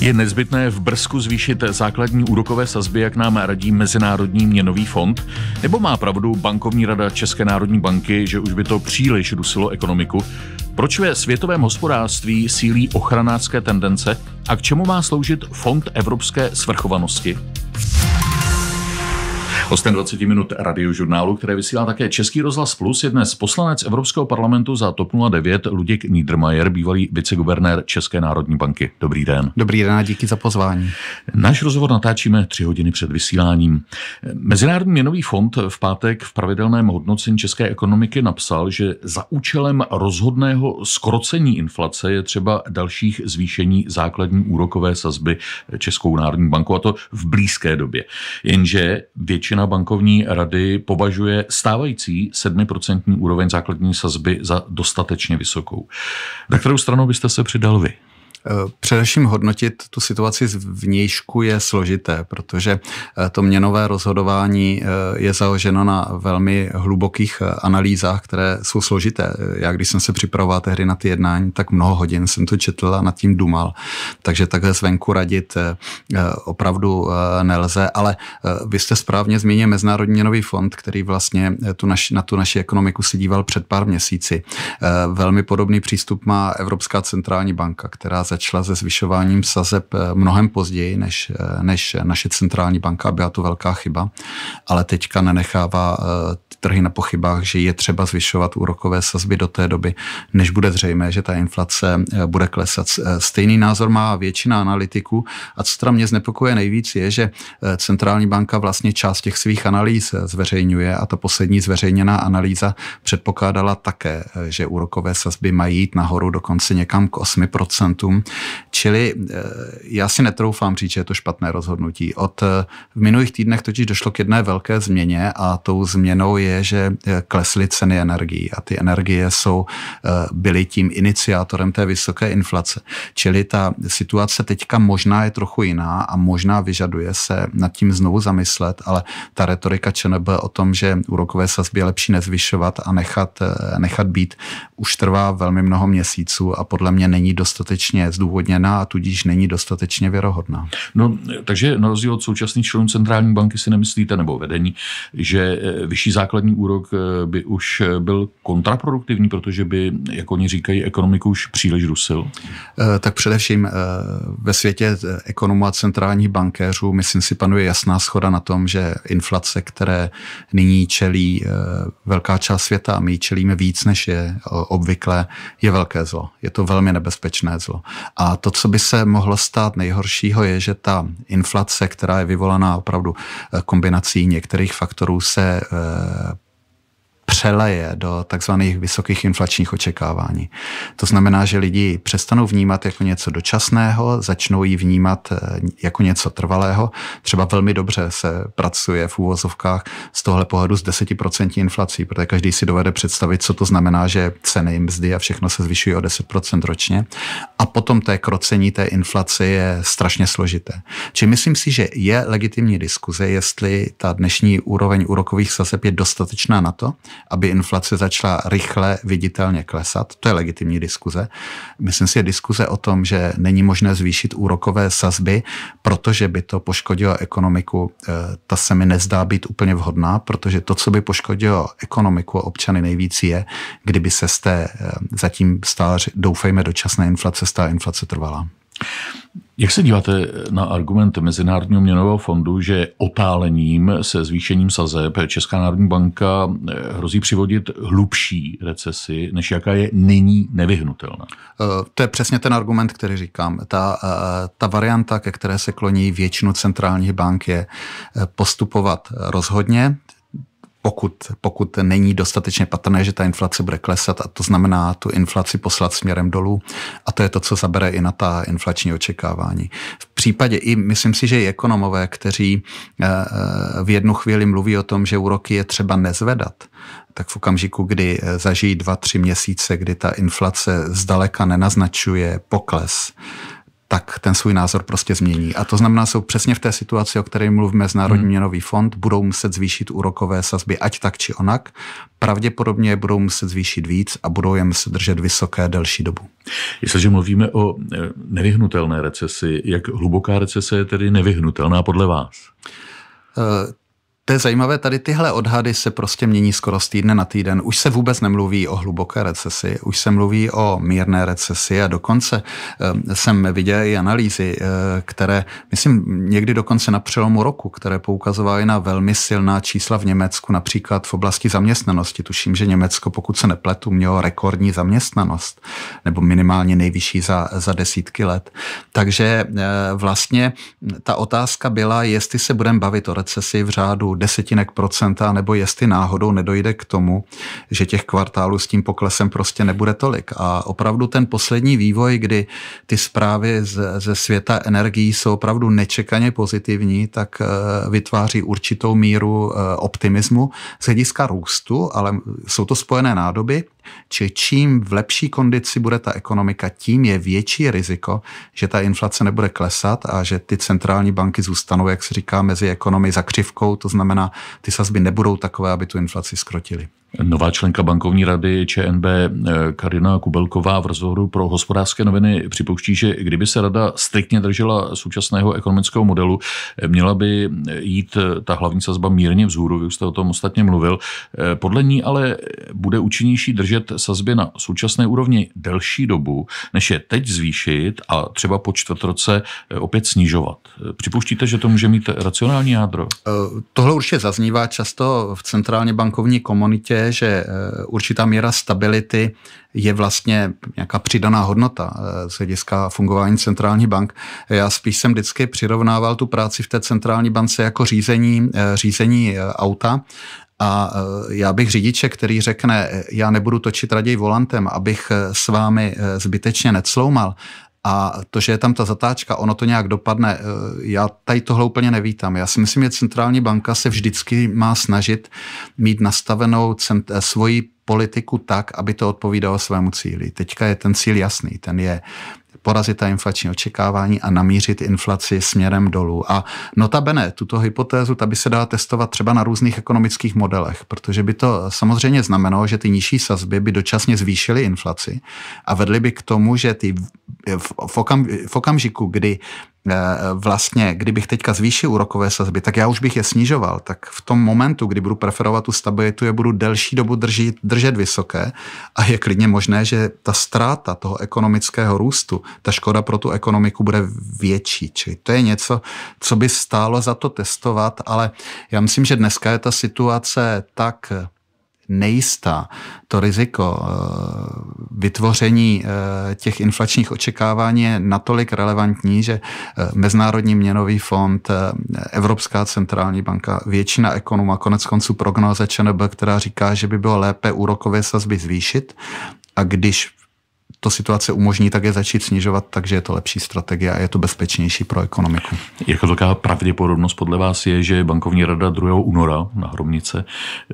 Je nezbytné v Brzku zvýšit základní úrokové sazby, jak nám radí Mezinárodní měnový fond? Nebo má pravdu bankovní rada České národní banky, že už by to příliš dusilo ekonomiku? Proč ve světovém hospodářství sílí ochranářské tendence a k čemu má sloužit Fond evropské svrchovanosti? Hostem 20 minut radiožurnálu, které vysílá také Český rozhlas Plus, je dnes poslanec Evropského parlamentu za TOP 09 Luděk Niedermayer, bývalý viceguvernér České národní banky. Dobrý den. Dobrý den a díky za pozvání. Náš rozhovor natáčíme tři hodiny před vysíláním. Mezinárodní měnový fond v pátek v pravidelném hodnocení české ekonomiky napsal, že za účelem rozhodného skrocení inflace je třeba dalších zvýšení základní úrokové sazby Českou národní banku, a to v blízké době. Jenže většina většina bankovní rady považuje stávající 7% úroveň základní sazby za dostatečně vysokou. Na kterou stranu byste se přidal vy? Eh, především hodnotit tu situaci z vnějšku je složité, protože eh, to měnové rozhodování eh, je založeno na velmi hlubokých analýzách, které jsou složité. Já, když jsem se připravoval tehdy na ty jednání, tak mnoho hodin jsem to četl a nad tím dumal. Takže takhle zvenku radit opravdu nelze, ale vy jste správně zmínil Mezinárodní měnový fond, který vlastně tu naši, na tu naši ekonomiku se díval před pár měsíci. Velmi podobný přístup má Evropská centrální banka, která začala se zvyšováním sazeb eh, mnohem později než, eh, než naše centrální banka byla to velká chyba, ale teďka nenechává eh, trhy na pochybách, že je třeba zvyšovat úrokové sazby do té doby, než bude zřejmé, že ta inflace bude klesat. Stejný názor má většina analytiků a co teda mě znepokuje nejvíc je, že centrální banka vlastně část těch svých analýz zveřejňuje a ta poslední zveřejněná analýza předpokládala také, že úrokové sazby mají jít nahoru dokonce někam k 8%, Čili eh, já si netroufám říct, že je to špatné rozhodnutí. Od eh, v minulých týdnech totiž došlo k jedné velké změně a tou změnou je, že eh, klesly ceny energií a ty energie jsou, byly tím iniciátorem té vysoké inflace. Čili ta situace teďka možná je trochu jiná a možná vyžaduje se nad tím znovu zamyslet, ale ta retorika ČNB o tom, že úrokové sazby je lepší nezvyšovat a nechat, nechat být, už trvá velmi mnoho měsíců a podle mě není dostatečně zdůvodněná a tudíž není dostatečně věrohodná. No, takže na rozdíl od současných členů centrální banky si nemyslíte, nebo vedení, že eh, vyšší základní úrok eh, by už eh, byl kontraproduktivní, protože by, jak oni říkají, ekonomiku už příliš rusil? Tak především ve světě ekonomů a centrálních bankéřů, myslím si, panuje jasná schoda na tom, že inflace, které nyní čelí velká část světa, a my čelíme víc, než je obvykle, je velké zlo. Je to velmi nebezpečné zlo. A to, co by se mohlo stát nejhoršího, je, že ta inflace, která je vyvolaná opravdu eh, kombinací některých faktorů, se eh, přeleje do takzvaných vysokých inflačních očekávání. To znamená, že lidi přestanou vnímat jako něco dočasného, začnou ji vnímat eh, jako něco trvalého. Třeba velmi dobře se pracuje v úvozovkách z tohle pohledu s 10% inflací, protože každý si dovede představit, co to znamená, že ceny, mzdy a všechno se zvyšují o 10% ročně. A potom té krocení té inflace je strašně složité. Či myslím si, že je legitimní diskuze, jestli ta dnešní úroveň úrokových sazeb je dostatečná na to, aby inflace začala rychle viditelně klesat. To je legitimní diskuze. Myslím si, je diskuze o tom, že není možné zvýšit úrokové sazby, protože by to poškodilo ekonomiku. Eh, ta se mi nezdá být úplně vhodná, protože to, co by poškodilo ekonomiku a občany nejvíc je, kdyby se z té eh, zatím stále, doufejme, dočasné inflace, stala inflace trvala. Jak se díváte na argument Mezinárodního měnového fondu, že otálením se zvýšením sazeb Česká národní banka eh, hrozí přivodit hlubší recesi, než jaká je nyní nevyhnutelná? Eh, to je přesně ten argument, který říkám. Ta, eh, ta varianta, ke které se kloní většinu centrálních bank, je postupovat rozhodně, pokud, pokud není dostatečně patrné, že ta inflace bude klesat a to znamená tu inflaci poslat směrem dolů a to je to, co zabere i na ta inflační očekávání. V případě i, myslím si, že i ekonomové, kteří eh, eh, v jednu chvíli mluví o tom, že úroky je třeba nezvedat, tak v okamžiku, kdy eh, zažijí dva, tři měsíce, kdy ta inflace zdaleka nenaznačuje pokles, tak ten svůj názor prostě změní. A to znamená, jsou přesně v té situaci, o které mluvíme z Národní hmm. měnový fond, budou muset zvýšit úrokové sazby ať tak či onak, pravděpodobně budou muset zvýšit víc a budou jen se držet vysoké delší dobu. Jestliže mluvíme o eh, nevyhnutelné recesi, jak hluboká recese je tedy nevyhnutelná podle vás? Eh, to je zajímavé, tady tyhle odhady se prostě mění skoro z týdne na týden. Už se vůbec nemluví o hluboké recesi, už se mluví o mírné recesi a dokonce eh, jsem viděl i analýzy, eh, které, myslím, někdy dokonce na přelomu roku, které poukazovaly na velmi silná čísla v Německu, například v oblasti zaměstnanosti. Tuším, že Německo, pokud se nepletu, mělo rekordní zaměstnanost, nebo minimálně nejvyšší za, za desítky let. Takže eh, vlastně ta otázka byla, jestli se budeme bavit o recesi v řádu desetinek procenta, nebo jestli náhodou nedojde k tomu, že těch kvartálů s tím poklesem prostě nebude tolik. A opravdu ten poslední vývoj, kdy ty zprávy z, ze světa energií jsou opravdu nečekaně pozitivní, tak eh, vytváří určitou míru eh, optimismu z hlediska růstu, ale jsou to spojené nádoby. Či čím v lepší kondici bude ta ekonomika, tím je větší riziko, že ta inflace nebude klesat a že ty centrální banky zůstanou, jak se říká, mezi ekonomy za křivkou, to znamená, ty sazby nebudou takové, aby tu inflaci skrotily. Nová členka bankovní rady ČNB eh, Karina Kubelková v rozhovoru pro hospodářské noviny připouští, že kdyby se rada striktně držela současného ekonomického modelu, eh, měla by eh, jít ta hlavní sazba mírně vzhůru, vy už jste o tom ostatně mluvil. Podle ní ale bude účinnější držet sazby na současné úrovni delší dobu, než je teď zvýšit a třeba po čtvrtroce opět snižovat. Připouštíte, že to může mít racionální jádro? Tohle určitě zaznívá často v centrálně bankovní komunitě že eh, určitá míra stability je vlastně nějaká přidaná hodnota eh, z hlediska fungování centrální bank. Já spíš jsem vždycky přirovnával tu práci v té centrální bance jako řízení, eh, řízení auta a já bych řidiče, který řekne, já nebudu točit raději volantem, abych s vámi zbytečně necloumal, a to, že je tam ta zatáčka, ono to nějak dopadne, eh, já tady tohle úplně nevítám. Já si myslím, že centrální banka se vždycky má snažit mít nastavenou cent, eh, svoji politiku tak, aby to odpovídalo svému cíli. Teďka je ten cíl jasný, ten je porazit ta inflační očekávání a namířit inflaci směrem dolů. A notabene, tuto hypotézu ta by se dala testovat třeba na různých ekonomických modelech, protože by to samozřejmě znamenalo, že ty nižší sazby by dočasně zvýšily inflaci a vedly by k tomu, že ty v, okam, v okamžiku, kdy Eh, vlastně, kdybych teďka zvýšil úrokové sazby, tak já už bych je snižoval, tak v tom momentu, kdy budu preferovat tu stabilitu, je budu delší dobu držet, držet vysoké a je klidně možné, že ta ztráta toho ekonomického růstu, ta škoda pro tu ekonomiku bude větší. Čili to je něco, co by stálo za to testovat, ale já myslím, že dneska je ta situace tak nejistá. To riziko eh, vytvoření eh, těch inflačních očekávání je natolik relevantní, že eh, Mezinárodní měnový fond, Evropská centrální banka, většina ekonomů a konec konců prognoza ČNB, která říká, že by bylo lépe úrokové sazby zvýšit, a když to situace umožní, tak je začít snižovat, takže je to lepší strategie a je to bezpečnější pro ekonomiku. Jako velká pravděpodobnost podle vás je, že bankovní rada 2. února na Hromnice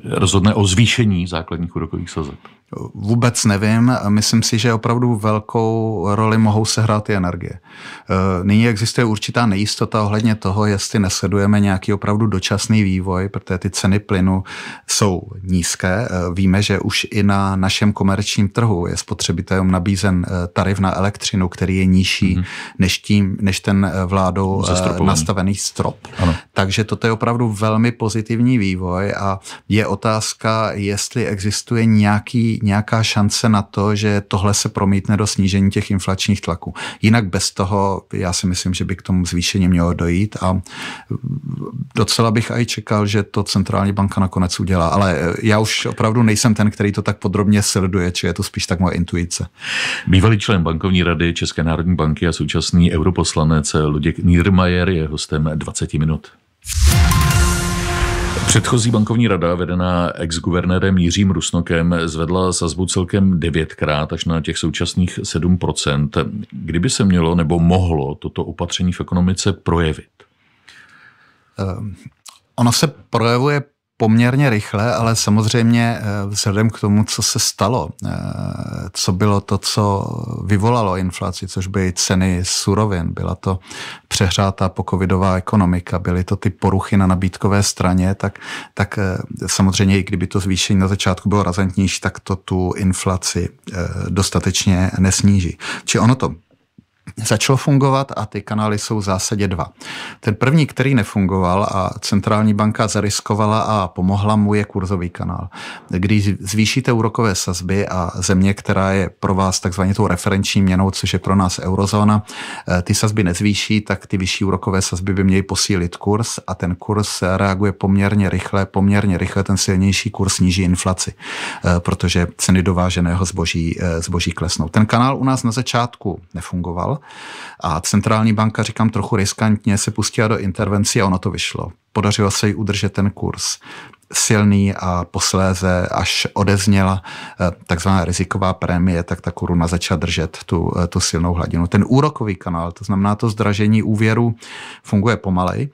rozhodne o zvýšení základních úrokových sazeb? Vůbec nevím. Myslím si, že opravdu velkou roli mohou sehrát ty energie. Eh, nyní existuje určitá nejistota ohledně toho, jestli nesledujeme nějaký opravdu dočasný vývoj, protože ty ceny plynu jsou nízké. Eh, víme, že už i na našem komerčním trhu je spotřebitelům nabízen eh, tarif na elektřinu, který je nižší mm-hmm. než, tím, než ten vládou nastavený strop. Ano. Takže toto je opravdu velmi pozitivní vývoj a je otázka, jestli existuje nějaký nějaká šance na to, že tohle se promítne do snížení těch inflačních tlaků. Jinak bez toho, já si myslím, že by k tomu zvýšení mělo dojít a docela bych aj čekal, že to centrální banka nakonec udělá, ale e, já už opravdu nejsem ten, který to tak podrobně sleduje, či je to spíš tak moje intuice. Bývalý člen bankovní rady České národní banky a současný europoslanec Luděk Nýrmajer je hostem 20 minut. Předchozí bankovní rada, vedená ex-guvernérem Jiřím Rusnokem, zvedla sazbu celkem devětkrát až na těch současných 7%. Kdyby se mělo nebo mohlo toto opatření v ekonomice projevit? Um, ono se projevuje poměrně rychle, ale samozřejmě eh, vzhledem k tomu, co se stalo, eh, co bylo to, co vyvolalo inflaci, což byly ceny surovin, byla to přehrátá pokovidová ekonomika, byly to ty poruchy na nabídkové straně, tak, tak eh, samozřejmě i kdyby to zvýšení na začátku bylo razantnější, tak to tu inflaci dostatečně nesníží. Či ono to začalo fungovat a ty kanály jsou v zásadě dva. Ten první, který nefungoval a centrální banka zariskovala a pomohla mu, je kurzový kanál. Když zvýšíte úrokové sazby a země, která je pro vás takzvaně tou referenční měnou, což je pro nás eurozóna, eh, ty sazby nezvýší, tak ty vyšší úrokové sazby by měly posílit kurz a ten kurz eh, reaguje poměrně rychle, poměrně rychle ten silnější kurz sníží inflaci, eh, protože ceny dováženého zboží, zboží klesnou. Ten kanál u nás na začátku nefungoval, a centrální banka, říkám trochu riskantně, se pustila do intervencí a ono to vyšlo. Podařilo se jí udržet ten kurz silný a posléze, až odezněla eh, takzvaná riziková prémie, tak ta koruna začala držet tu, eh, tu silnou hladinu. Ten úrokový kanál, to znamená to zdražení úvěru, funguje pomalej,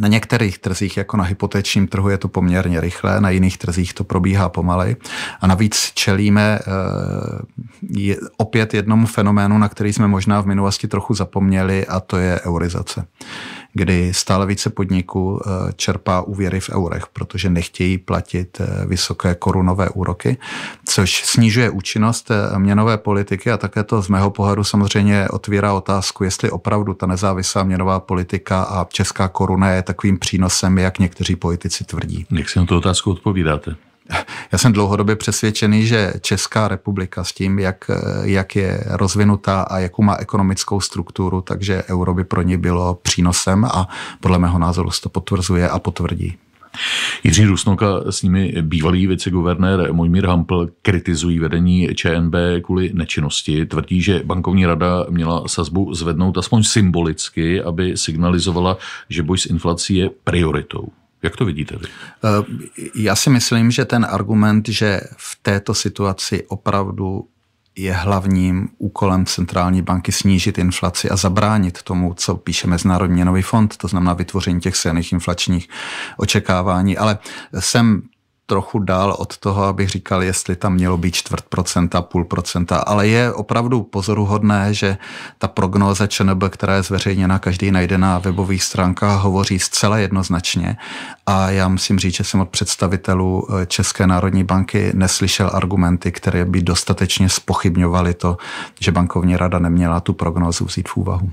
na některých trzích, jako na hypotečním trhu, je to poměrně rychlé, na jiných trzích to probíhá pomalej. A navíc čelíme e, opět jednomu fenoménu, na který jsme možná v minulosti trochu zapomněli, a to je eurizace kdy stále více podniků eh, čerpá úvěry v eurech, protože nechtějí platit eh, vysoké korunové úroky, což snižuje účinnost eh, měnové politiky a také to z mého pohledu samozřejmě otvírá otázku, jestli opravdu ta nezávislá měnová politika a česká koruna je takovým přínosem, jak někteří politici tvrdí. Jak si na tu otázku odpovídáte? já jsem dlouhodobě přesvědčený, že Česká republika s tím, jak, jak je rozvinutá a jakou má ekonomickou strukturu, takže euro by pro ní bylo přínosem a podle mého názoru se to potvrzuje a potvrdí. Jiří Rusnoka s nimi bývalý viceguvernér Mojmír Hampl kritizují vedení ČNB kvůli nečinnosti. Tvrdí, že bankovní rada měla sazbu zvednout aspoň symbolicky, aby signalizovala, že boj s inflací je prioritou. Jak to vidíte vy? Eh, já si myslím, že ten argument, že v této situaci opravdu je hlavním úkolem centrální banky snížit inflaci a zabránit tomu, co píše Mezinárodní měnový fond, to znamená vytvoření těch silných inflačních očekávání. Ale jsem trochu dál od toho, abych říkal, jestli tam mělo být čtvrt procenta, půl procenta, ale je opravdu pozoruhodné, že ta prognóza ČNB, která je zveřejněna, každý najde na webových stránkách, hovoří zcela jednoznačně a já musím říct, že jsem od představitelů eh, České národní banky neslyšel argumenty, které by dostatečně spochybňovaly to, že bankovní rada neměla tu prognózu vzít v úvahu.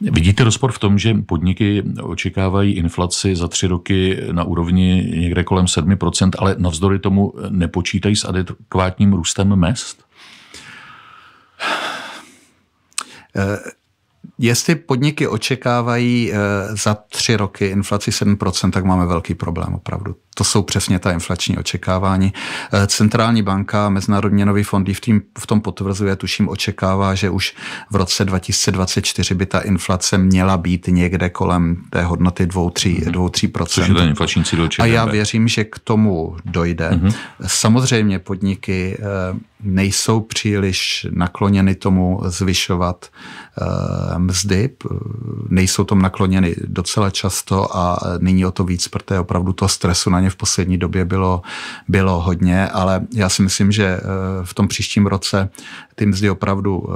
Vidíte rozpor v tom, že podniky očekávají inflaci za tři roky na úrovni někde kolem 7%, ale navzdory tomu nepočítají s adekvátním růstem mest? Eh, Jestli podniky očekávají eh, za tři roky inflaci 7%, tak máme velký problém opravdu. To jsou přesně ta inflační očekávání. Eh, centrální banka, Mezinárodní nový fond v, tým, v tom potvrzuje, tuším, očekává, že už v roce 2024 by ta inflace měla být někde kolem té hodnoty 2-3%. Mhm. Což je A já věřím, že k tomu dojde. Mm-hmm. Samozřejmě podniky eh, nejsou příliš nakloněny tomu zvyšovat eh, mzdy, nejsou tom nakloněny docela často a nyní o to víc, protože opravdu toho stresu na ně v poslední době bylo, bylo hodně, ale já si myslím, že eh, v tom příštím roce ty mzdy opravdu eh,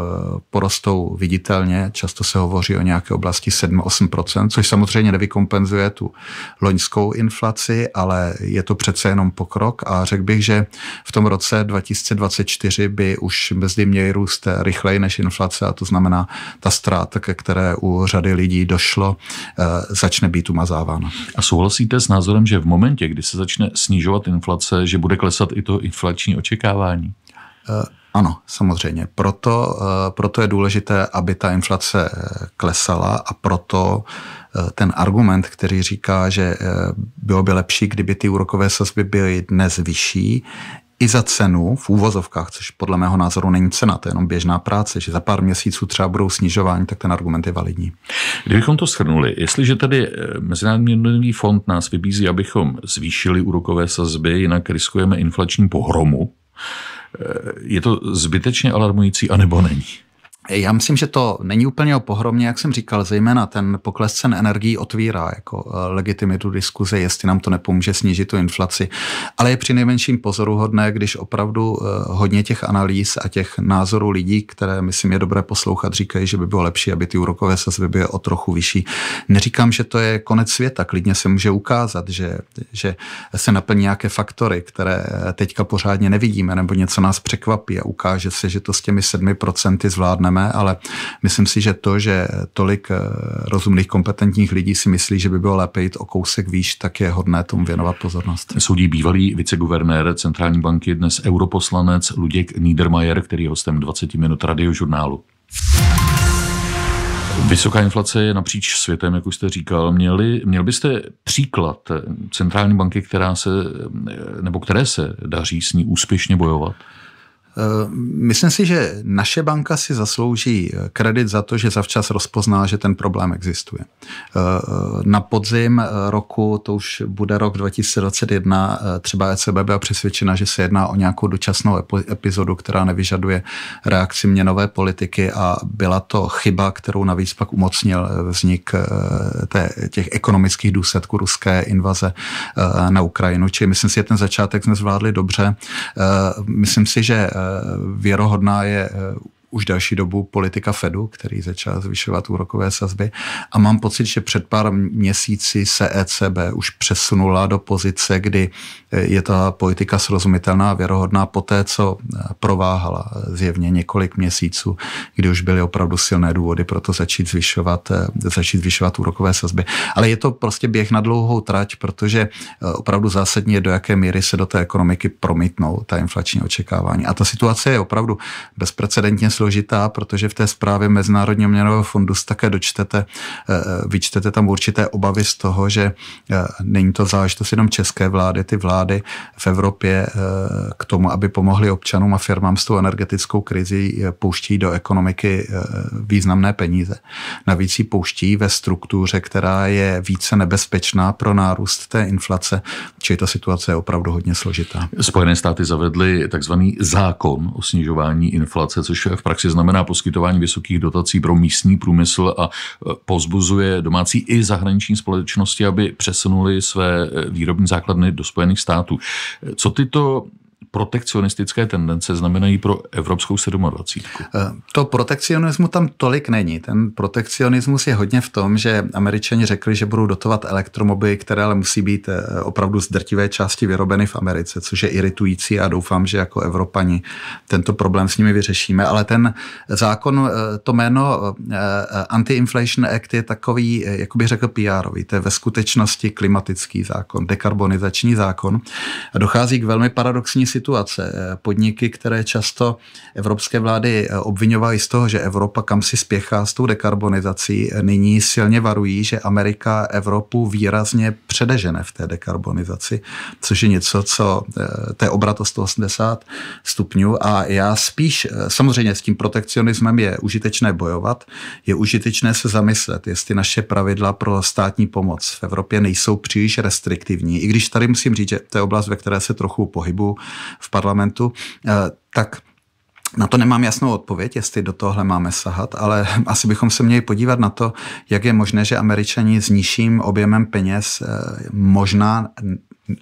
porostou viditelně, často se hovoří o nějaké oblasti 7-8%, což samozřejmě nevykompenzuje tu loňskou inflaci, ale je to přece jenom pokrok a řekl bych, že v tom roce 2024 4 by už mzdy měly růst rychleji než inflace a to znamená, ta ztráta, ke které u řady lidí došlo, eh, začne být umazávána. A souhlasíte s názorem, že v momentě, kdy se začne snižovat inflace, že bude klesat i to inflační očekávání? Eh, ano, samozřejmě. Proto, eh, proto je důležité, aby ta inflace klesala a proto ten argument, který říká, že bylo by lepší, kdyby ty úrokové sazby byly dnes vyšší, i za cenu, v úvozovkách, což podle mého názoru není cena, to je jenom běžná práce, že za pár měsíců třeba budou snižování, tak ten argument je validní. Kdybychom to shrnuli, jestliže tady eh, Mezinárodní fond nás vybízí, abychom zvýšili úrokové sazby, jinak riskujeme inflační pohromu, eh, je to zbytečně alarmující, anebo není? Já myslím, že to není úplně o pohromě, jak jsem říkal, zejména ten pokles cen energií otvírá jako eh, legitimitu diskuze, jestli nám to nepomůže snížit tu inflaci. Ale je při nejmenším pozoruhodné, když opravdu eh, hodně těch analýz a těch názorů lidí, které myslím je dobré poslouchat, říkají, že by bylo lepší, aby ty úrokové sazby byly o trochu vyšší. Neříkám, že to je konec světa, klidně se může ukázat, že, že se naplní nějaké faktory, které eh, teďka pořádně nevidíme, nebo něco nás překvapí a ukáže se, že to s těmi 7% zvládneme nechceme, ale myslím si, že to, že tolik eh, rozumných, kompetentních lidí si myslí, že by bylo lépe jít o kousek výš, tak je hodné tomu věnovat pozornost. Soudí bývalý viceguvernér Centrální banky, dnes europoslanec Luděk Niedermayer, který je hostem 20 minut radiožurnálu. Vysoká inflace je napříč světem, jak už jste říkal. Měli, měl byste příklad centrální banky, která se, nebo které se daří s ní úspěšně bojovat? Eh, myslím si, že naše banka si zaslouží eh, kredit za to, že zavčas rozpozná, že ten problém existuje. Eh, na podzim roku, to už bude rok 2021, třeba ECB byla přesvědčena, že se jedná o nějakou dočasnou epizodu, která nevyžaduje reakci měnové politiky a byla to chyba, kterou navíc pak umocnil vznik těch ekonomických důsledků ruské invaze na Ukrajinu. Čili myslím si, že ten začátek jsme zvládli dobře. Myslím si, že věrohodná je eh, už další dobu politika Fedu, který začal zvyšovat úrokové sazby. A mám pocit, že před pár měsíci se ECB už přesunula do pozice, kdy eh, je ta politika srozumitelná a věrohodná po té, co eh, prováhala zjevně několik měsíců, kdy už byly opravdu silné důvody pro to začít zvyšovat, eh, začít zvyšovat úrokové sazby. Ale je to prostě běh na dlouhou trať, protože opravdu zásadně do jaké míry se do té ekonomiky promítnou ta inflační očekávání. A ta situace je opravdu bezprecedentně složitá složitá, protože v té zprávě Mezinárodního měnového fondu se také dočtete, eh, eh, vyčtete tam určité obavy z toho, že eh, není to záležitost jenom české vlády, ty vlády v Evropě k tomu, aby pomohly občanům a firmám s tou energetickou krizí, pouští do ekonomiky významné peníze. Navíc ji pouští ve struktuře, která je více nebezpečná pro nárůst té inflace, čili ta situace je opravdu hodně složitá. Spojené státy zavedly takzvaný zákon o snižování inflace, což v praxi praxi znamená poskytování vysokých dotací pro místní průmysl a e, pozbuzuje domácí i zahraniční společnosti, aby přesunuli své e, výrobní základny do Spojených států. E, co tyto protekcionistické tendence znamenají pro Evropskou 27? Eh, to protekcionismu tam tolik není. Ten protekcionismus je hodně v tom, že američani řekli, že budou dotovat elektromobily, které ale musí být eh, opravdu z drtivé části vyrobeny v Americe, což je iritující a doufám, že jako Evropani tento problém s nimi vyřešíme. Ale ten zákon, eh, to jméno Anti-Inflation Act je takový, jak bych řekl, pr To je ve skutečnosti klimatický zákon, dekarbonizační zákon. A dochází k velmi paradoxní situace. Eh, podniky, které často evropské vlády eh, obvinovaly z toho, že Evropa kam si spěchá s tou dekarbonizací, eh, nyní silně varují, že Amerika Evropu výrazně předežene v té dekarbonizaci, což je něco, co té obrat o 180 stupňů a já spíš, samozřejmě s tím protekcionismem je užitečné bojovat, je užitečné se zamyslet, jestli naše pravidla pro státní pomoc v Evropě nejsou příliš restriktivní, i když tady musím říct, že to je oblast, ve které se trochu pohybu, v parlamentu, eh, tak na to nemám jasnou odpověď, jestli do tohle máme sahat, ale asi bychom se měli podívat na to, jak je možné, že američani s nižším objemem peněz eh, možná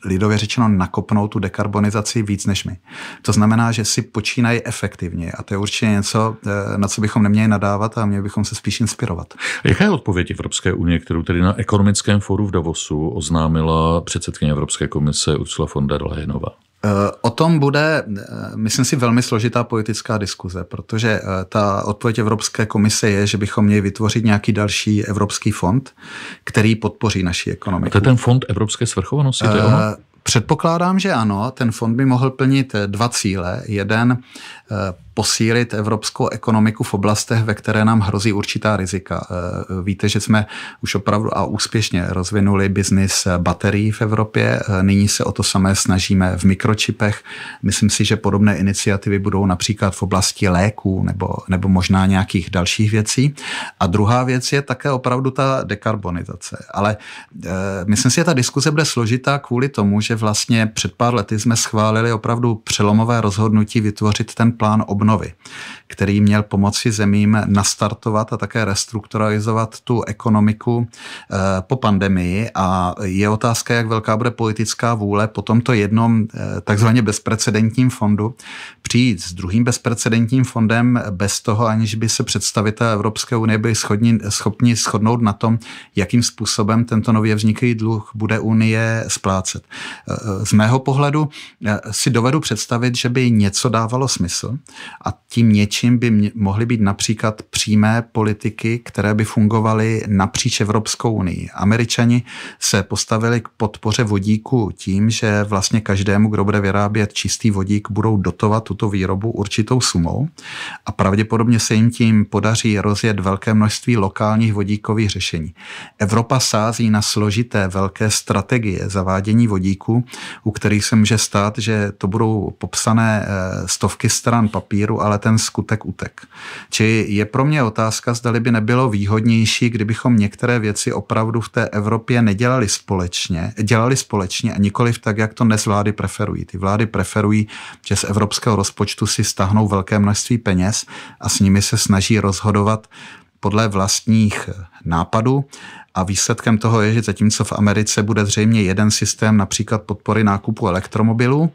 lidově řečeno nakopnou tu dekarbonizaci víc než my. To znamená, že si počínají efektivně a to je určitě něco, eh, na co bychom neměli nadávat a měli bychom se spíš inspirovat. Jaká je odpověď Evropské unie, kterou tedy na ekonomickém fóru v Davosu oznámila předsedkyně Evropské komise Ursula von der Leyenová? Eh, o tom bude, eh, myslím si, velmi složitá politická diskuze, protože eh, ta odpověď Evropské komise je, že bychom měli vytvořit nějaký další evropský fond, který podpoří naši ekonomiku. A to je ten fond Evropské svrchovanosti, to je ono? Předpokládám, že ano. Ten fond by mohl plnit dva cíle. Jeden posílit evropskou ekonomiku v oblastech, ve které nám hrozí určitá rizika. Eh, víte, že jsme už opravdu a úspěšně rozvinuli biznis baterií v Evropě. Eh, nyní se o to samé snažíme v mikročipech. Myslím si, že podobné iniciativy budou například v oblasti léků nebo, nebo možná nějakých dalších věcí. A druhá věc je také opravdu ta dekarbonizace. Ale eh, myslím si, že ta diskuze bude složitá kvůli tomu, že vlastně před pár lety jsme schválili opravdu přelomové rozhodnutí vytvořit ten plán obnovy obnovy, který měl pomoci zemím nastartovat a také restrukturalizovat tu ekonomiku eh, po pandemii a je otázka, jak velká bude politická vůle po tomto jednom eh, takzvaně bezprecedentním fondu přijít s druhým bezprecedentním fondem bez toho, aniž by se představitelé Evropské unie byli schodni, schopni shodnout na tom, jakým způsobem tento nově vzniklý dluh bude unie splácet. E, e, z mého pohledu e, si dovedu představit, že by něco dávalo smysl a tím něčím by mohly být například přímé politiky, které by fungovaly napříč Evropskou unii. Američani se postavili k podpoře vodíku tím, že vlastně každému, kdo bude vyrábět čistý vodík, budou dotovat tuto tu výrobu určitou sumou a pravděpodobně se jim tím podaří rozjet velké množství lokálních vodíkových řešení. Evropa sází na složité velké strategie zavádění vodíku, u kterých se může stát, že to budou popsané eh, stovky stran papíru, ale ten skutek utek. Či je pro mě otázka, zda by nebylo výhodnější, kdybychom některé věci opravdu v té Evropě nedělali společně, dělali společně a nikoliv tak, jak to dnes vlády preferují. Ty vlády preferují, že z evropského rozpočtu rozpočtu si stahnou velké množství peněz a s nimi se snaží rozhodovat podle vlastních nápadů a výsledkem toho je, že zatímco v Americe bude zřejmě jeden systém například podpory nákupu elektromobilů,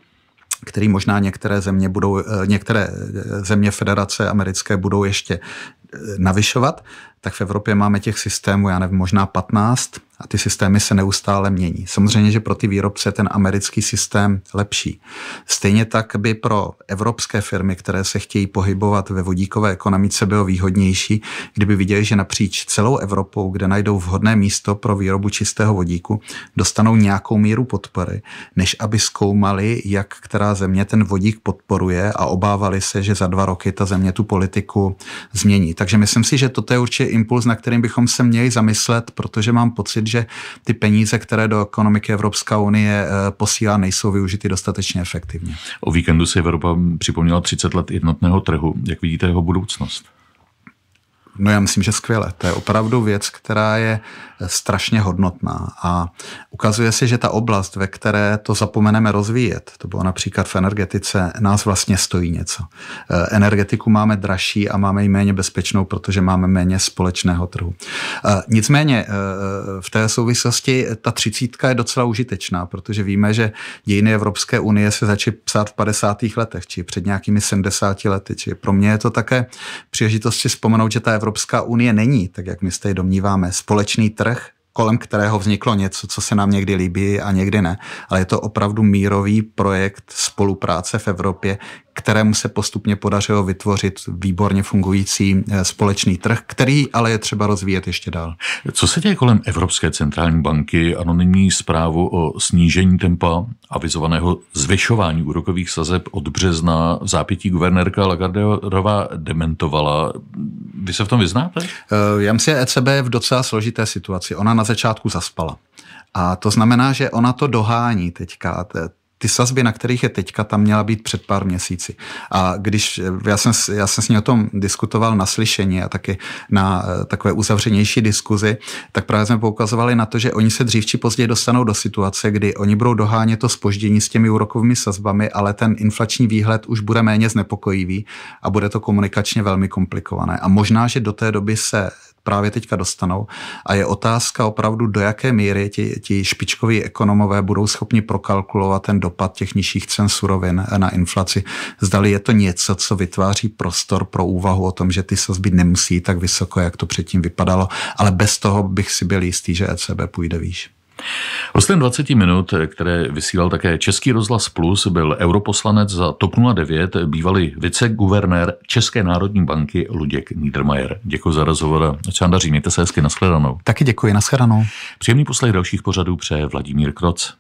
který možná některé země, budou, eh, některé eh, země federace americké budou ještě eh, navyšovat, tak v Evropě máme těch systémů, já nevím, možná 15, a ty systémy se neustále mění. Samozřejmě, že pro ty výrobce ten americký systém lepší. Stejně tak by pro evropské firmy, které se chtějí pohybovat ve vodíkové ekonomice, bylo výhodnější, kdyby viděli, že napříč celou Evropou, kde najdou vhodné místo pro výrobu čistého vodíku, dostanou nějakou míru podpory, než aby zkoumali, jak která země ten vodík podporuje a obávali se, že za dva roky ta země tu politiku změní. Takže myslím si, že toto je určitě impuls, na kterým bychom se měli zamyslet, protože mám pocit, že ty peníze, které do ekonomiky Evropská unie eh, posílá, nejsou využity dostatečně efektivně. O víkendu si Evropa hm, připomněla 30 let jednotného trhu. Jak vidíte jeho budoucnost? No já myslím, že skvěle. To je opravdu věc, která je strašně hodnotná. A ukazuje se, že ta oblast, ve které to zapomeneme rozvíjet, to bylo například v energetice, nás vlastně stojí něco. Eh, energetiku máme dražší a máme ji méně bezpečnou, protože máme méně společného trhu. Eh, nicméně eh, v té souvislosti ta třicítka je docela užitečná, protože víme, že dějiny Evropské unie se začaly psát v 50. letech, či před nějakými 70 lety. Či pro mě je to také příležitost si vzpomenout, že ta Evropská unie není, tak jak my se domníváme, společný trh návrh, kolem kterého vzniklo něco, co se nám někdy líbí a někdy ne. Ale je to opravdu mírový projekt spolupráce v Evropě, kterému se postupně podařilo vytvořit výborně fungující eh, společný trh, který ale je třeba rozvíjet ještě dál. Co se děje kolem Evropské centrální banky? Anonymní zprávu o snížení tempa avizovaného zvyšování úrokových sazeb od března v zápětí guvernérka Lagardeová dementovala. Vy se v tom vyznáte? Já myslím, že ECB je e v docela složité situaci. Ona na začátku zaspala. A to znamená, že ona to dohání teďka ty sazby, na kterých je teďka, tam měla být před pár měsíci. A když, já jsem, já jsem s ní o tom diskutoval na slyšení a taky na eh, takové uzavřenější diskuzi, tak právě jsme poukazovali na to, že oni se dřív či později dostanou do situace, kdy oni budou dohánět to spoždění s těmi úrokovými sazbami, ale ten inflační výhled už bude méně znepokojivý a bude to komunikačně velmi komplikované. A možná, že do té doby se právě teďka dostanou. A je otázka opravdu, do jaké míry ti, ti špičkoví ekonomové budou schopni prokalkulovat ten dopad těch nižších cen surovin na inflaci. Zdali je to něco, co vytváří prostor pro úvahu o tom, že ty sazby nemusí tak vysoko, jak to předtím vypadalo, ale bez toho bych si byl jistý, že ECB půjde výš. Hostem 20 minut, které vysílal také Český rozhlas Plus, byl europoslanec za TOP 09, bývalý viceguvernér České národní banky Luděk Niedermayer. Děkuji za rozhovor a čandaří, mějte se hezky, nashledanou. Taky děkuji, nashledanou. Příjemný poslech dalších pořadů přeje Vladimír Kroc.